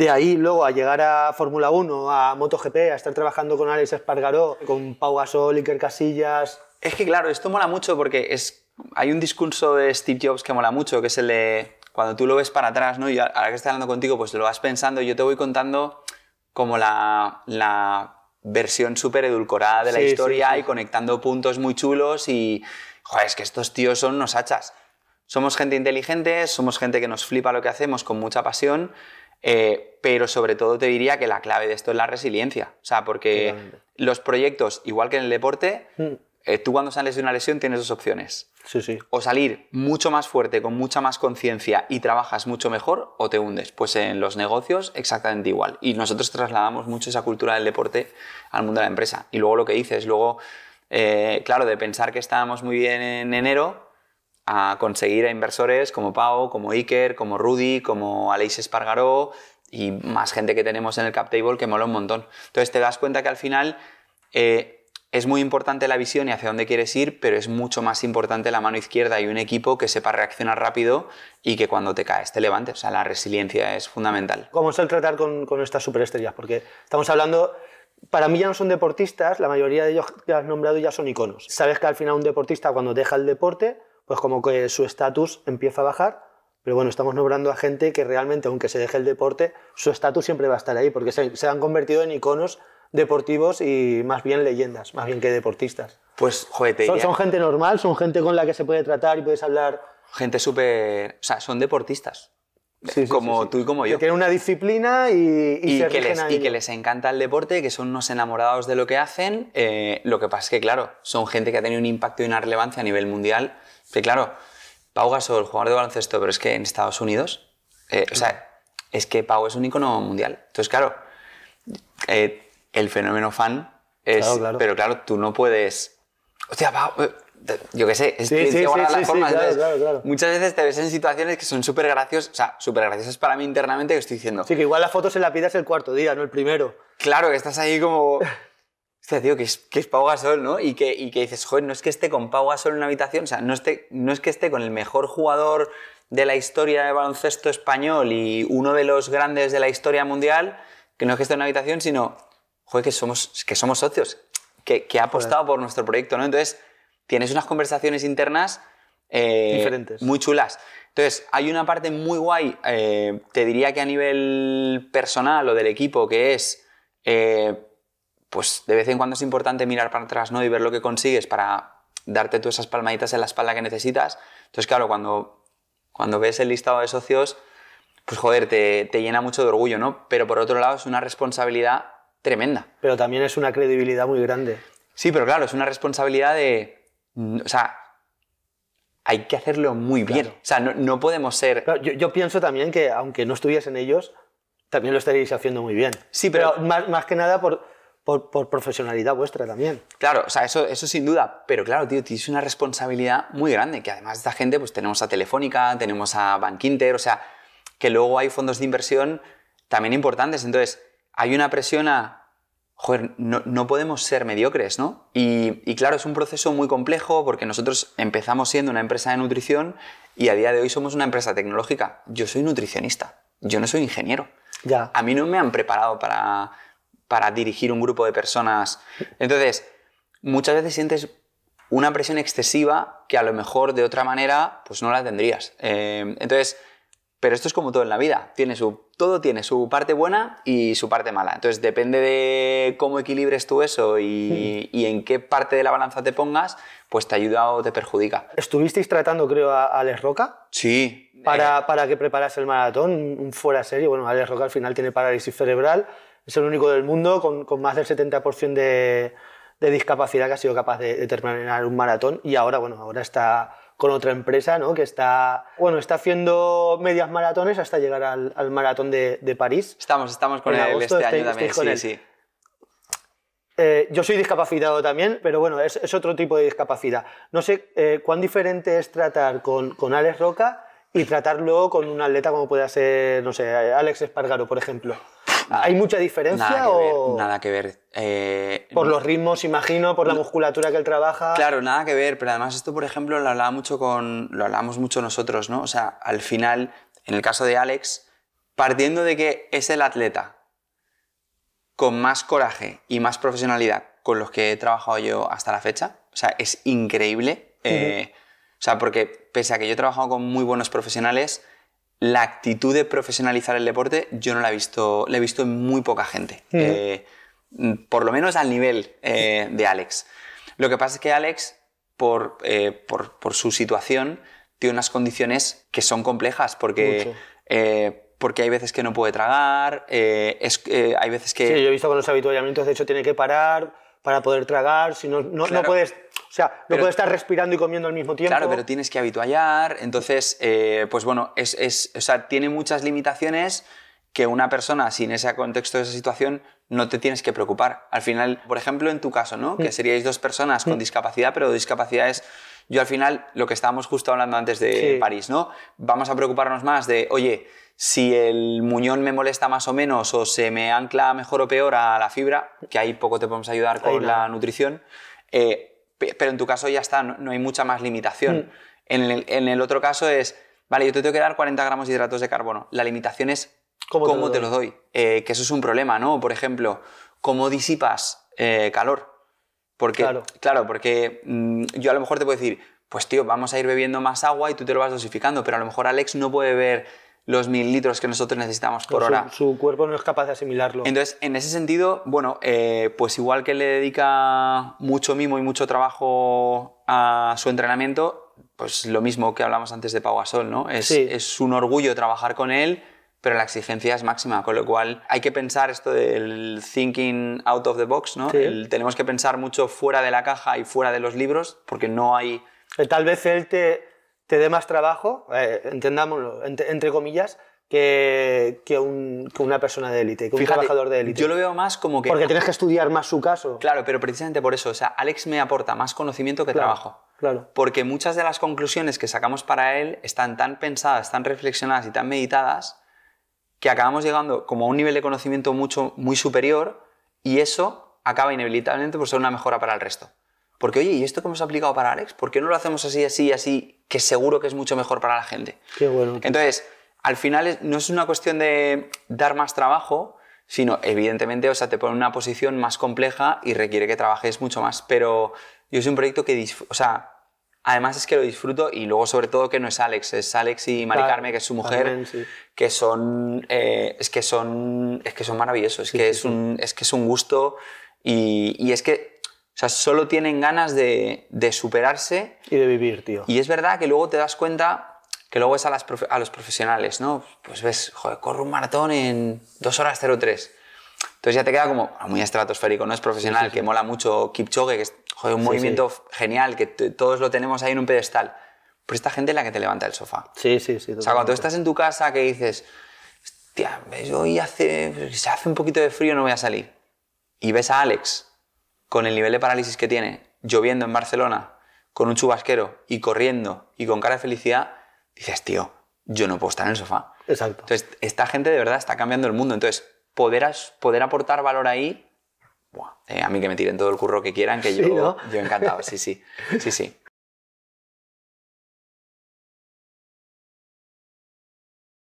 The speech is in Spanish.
de ahí luego a llegar a Fórmula 1, a MotoGP, a estar trabajando con Alex Espargaró, con Pau Gasol, Iker Casillas... Es que claro, esto mola mucho porque es, hay un discurso de Steve Jobs que mola mucho, que es el de cuando tú lo ves para atrás, ¿no? Y ahora que está hablando contigo, pues lo vas pensando, yo te voy contando como la, versión súper edulcorada de la historia y conectando puntos muy chulos y, joder, es que estos tíos son unos hachas. Somos gente inteligente, somos gente que nos flipa lo que hacemos con mucha pasión eh, pero sobre todo te diría que la clave de esto es la resiliencia. O sea, porque los proyectos, igual que en el deporte, mm. eh, tú cuando sales de una lesión tienes dos opciones. Sí, sí. O salir mucho más fuerte, con mucha más conciencia y trabajas mucho mejor, o te hundes. Pues en los negocios exactamente igual. Y nosotros trasladamos mucho esa cultura del deporte al mundo de la empresa. Y luego lo que dices, luego, eh, claro, de pensar que estábamos muy bien en enero, a conseguir a inversores como Pau, como Iker, como Rudy, como Aleix Espargaró y más gente que tenemos en el cap table que mola un montón. Entonces te das cuenta que al final eh, es muy importante la visión y hacia dónde quieres ir, pero es mucho más importante la mano izquierda y un equipo que sepa reaccionar rápido y que cuando te caes te levantes. O sea, la resiliencia es fundamental. ¿Cómo es el tratar con, con estas superestrellas? Porque estamos hablando para mí ya no son deportistas, la mayoría de ellos que has nombrado ya son iconos. Sabes que al final un deportista cuando deja el deporte pues como que su estatus empieza a bajar, pero bueno, estamos nombrando a gente que realmente, aunque se deje el deporte, su estatus siempre va a estar ahí, porque se, han convertido en iconos deportivos y más bien leyendas, más bien que deportistas. Pues, joder, son, gente normal, son gente con la que se puede tratar y puedes hablar. Gente súper. O sea, son deportistas. como tú y como yo. Que tienen una disciplina y, que les, y que les encanta el deporte, que son unos enamorados de lo que hacen. Eh, lo que pasa es que, claro, son gente que ha tenido un impacto y una relevancia a nivel mundial Sí, claro. Pau Gasol, jugador de baloncesto, pero es que en Estados Unidos, eh, o sea, es que Pau es un icono mundial. Entonces, claro, eh, el fenómeno fan es. Pero claro, tú no puedes. Hostia, Pau. Eh, yo qué sé, es sí, sí, sí, la Claro, muchas veces te ves en situaciones que son súper graciosas, o sea, súper graciosas para mí internamente que estoy diciendo. Sí, que igual la foto se la pidas el cuarto día, no el primero. Claro, que estás ahí como. sea, tío que es, que es Pau Gasol, ¿no? Y que, dices, joder, no es que esté con Pau Gasol en una habitación, o sea, no, esté, no es que esté con el mejor jugador de la historia de baloncesto español y uno de los grandes de la historia mundial, que no es que esté en una habitación, sino, joder, que somos, que somos socios, que, ha apostado por nuestro proyecto, ¿no? Entonces, tienes unas conversaciones internas eh, muy chulas. Entonces, hay una parte muy guay, eh, te diría que a nivel personal o del equipo, que es... Eh, pues de vez en cuando es importante mirar para atrás ¿no? y ver lo que consigues para darte tú esas palmaditas en la espalda que necesitas. Entonces, claro, cuando, cuando ves el listado de socios, pues joder, te, llena mucho de orgullo, ¿no? Pero por otro lado es una responsabilidad tremenda. Pero también es una credibilidad muy grande. Sí, pero claro, es una responsabilidad de... Mm, o sea, hay que hacerlo muy bien. O sea, no, podemos ser... yo, pienso también que aunque no estuviesen ellos, también lo estaríais haciendo muy bien. Sí, pero... más, más que nada por por, profesionalidad vuestra también. Claro, o sea, eso, eso sin duda, pero claro, tío, tienes una responsabilidad muy grande, que además de esta gente, pues tenemos a Telefónica, tenemos a Bankinter, o sea, que luego hay fondos de inversión también importantes, entonces hay una presión a, joder, no, no podemos ser mediocres, ¿no? Y, y claro, es un proceso muy complejo porque nosotros empezamos siendo una empresa de nutrición y a día de hoy somos una empresa tecnológica. Yo soy nutricionista, yo no soy ingeniero. Ya. A mí no me han preparado para para dirigir un grupo de personas. Entonces, muchas veces sientes una presión excesiva que a lo mejor de otra manera pues no la tendrías. Eh, entonces, pero esto es como todo en la vida, tiene su, todo tiene su parte buena y su parte mala. Entonces, depende de cómo equilibres tú eso y, en qué parte de la balanza te pongas, pues te ayuda o te perjudica. ¿Estuvisteis tratando, creo, a Alex Roca? Sí. Para, que preparase el maratón, un fuera serio. Bueno, Alex Roca al final tiene parálisis cerebral es el único del mundo con, más del 70% de, de, discapacidad que ha sido capaz de, terminar un maratón y ahora, bueno, ahora está con otra empresa, ¿no? Que está, bueno, está haciendo medias maratones hasta llegar al, maratón de, París. Estamos, estamos con él agosto, este año también, eh, yo soy discapacitado también, pero bueno, es, otro tipo de discapacidad. No sé eh, cuán diferente es tratar con, con Alex Roca y tratarlo con un atleta como puede ser, no sé, Alex Espargaro, por ejemplo. ¿Hay mucha diferencia? Nada o... ver. Nada que ver. Eh, por los ritmos, imagino, por la musculatura que él trabaja. Claro, nada que ver. Pero además esto, por ejemplo, lo hablaba mucho con, lo hablamos mucho nosotros, ¿no? O sea, al final, en el caso de Alex, partiendo de que es el atleta con más coraje y más profesionalidad con los que he trabajado yo hasta la fecha. O sea, es increíble. Eh, o sea, porque pese a que yo he trabajado con muy buenos profesionales, la actitud de profesionalizar el deporte yo no la he visto, he visto en muy poca gente, eh, mm, por lo menos al nivel eh, de Alex. Lo que pasa es que Alex, eh, por, por, su situación, tiene unas condiciones que son complejas porque porque hay veces que no puede tragar, es, hay veces que... Sí, yo he visto con los habituallamientos, de hecho, tiene que parar para poder tragar, si no, no puedes o sea, no puedes estar respirando y comiendo al mismo tiempo. Claro, pero tienes que habituallar. Entonces, eh, pues bueno, es, es, o sea, tiene muchas limitaciones que una persona sin ese contexto, esa situación, no te tienes que preocupar. Al final, por ejemplo, en tu caso, ¿no? Que mm. seríais dos personas con mm. discapacidad, pero discapacidad es, yo al final, lo que estábamos justo hablando antes de París, ¿no? Vamos a preocuparnos más de, oye, si el muñón me molesta más o menos o se me ancla mejor o peor a la fibra, que ahí poco te podemos ayudar con la nutrición, eh, pero en tu caso ya está, no, hay mucha más limitación. Mm. En, el, otro caso es, vale, yo te tengo que dar 40 gramos de hidratos de carbono. La limitación es cómo, te, lo doy. Eh, que eso es un problema, ¿no? Por ejemplo, cómo disipas eh, calor. Porque, claro. claro porque mm, yo a lo mejor te puedo decir, pues tío, vamos a ir bebiendo más agua y tú te lo vas dosificando, pero a lo mejor Alex no puede beber los mil litros que nosotros necesitamos por hora. Su cuerpo no es capaz de asimilarlo. Entonces, en ese sentido, bueno, eh, pues igual que le dedica mucho mimo y mucho trabajo a su entrenamiento, pues lo mismo que hablamos antes de Pau Gasol, ¿no? Es, un orgullo trabajar con él, pero la exigencia es máxima, con lo cual hay que pensar esto del thinking out of the box, ¿no? tenemos que pensar mucho fuera de la caja y fuera de los libros, porque no hay... Eh, tal vez él te, te dé más trabajo, eh, entendámoslo, entre comillas, que, que, un, que, una persona de élite, que un trabajador de élite. Yo lo veo más como que... Porque tienes que estudiar más su caso. Claro, pero precisamente por eso, o sea, Alex me aporta más conocimiento que trabajo. Claro. Porque muchas de las conclusiones que sacamos para él están tan pensadas, tan reflexionadas y tan meditadas que acabamos llegando como a un nivel de conocimiento mucho, muy superior y eso acaba inevitablemente por ser una mejora para el resto. Porque, oye, ¿y esto que hemos aplicado para Alex? ¿Por qué no lo hacemos así, así, así, que seguro que es mucho mejor para la gente? Qué bueno. Entonces, al final no es una cuestión de dar más trabajo, sino, evidentemente, o sea, te pone en una posición más compleja y requiere que trabajes mucho más. Pero yo es un proyecto que, o sea, además es que lo disfruto y luego, sobre todo, que no es Alex, es Alex y Mari que es su mujer, que son, eh, es que son, es que son maravillosos, que es un, es que es un gusto y, y es que o sea, solo tienen ganas de, superarse. Y de vivir, tío. Y es verdad que luego te das cuenta que luego es a, los profesionales, ¿no? Pues ves, joder, corro un maratón en dos horas 03. Entonces ya te queda como ah, muy estratosférico, no es profesional, que mola mucho Kipchoge, que es un movimiento genial, que todos lo tenemos ahí en un pedestal. Pero esta gente es la que te levanta el sofá. Sí, sí, sí. O sea, cuando estás en tu casa que dices, hostia, hoy hace, se hace un poquito de frío, no voy a salir. Y ves a Alex, con el nivel de parálisis que tiene, lloviendo en Barcelona, con un chubasquero y corriendo y con cara de felicidad, dices, tío, yo no puedo estar en el sofá. Exacto. Entonces, esta gente de verdad está cambiando el mundo. Entonces, poder, poder aportar valor ahí, eh, a mí que me tiren todo el curro que quieran, que yo, yo encantado. Sí, sí, sí, sí.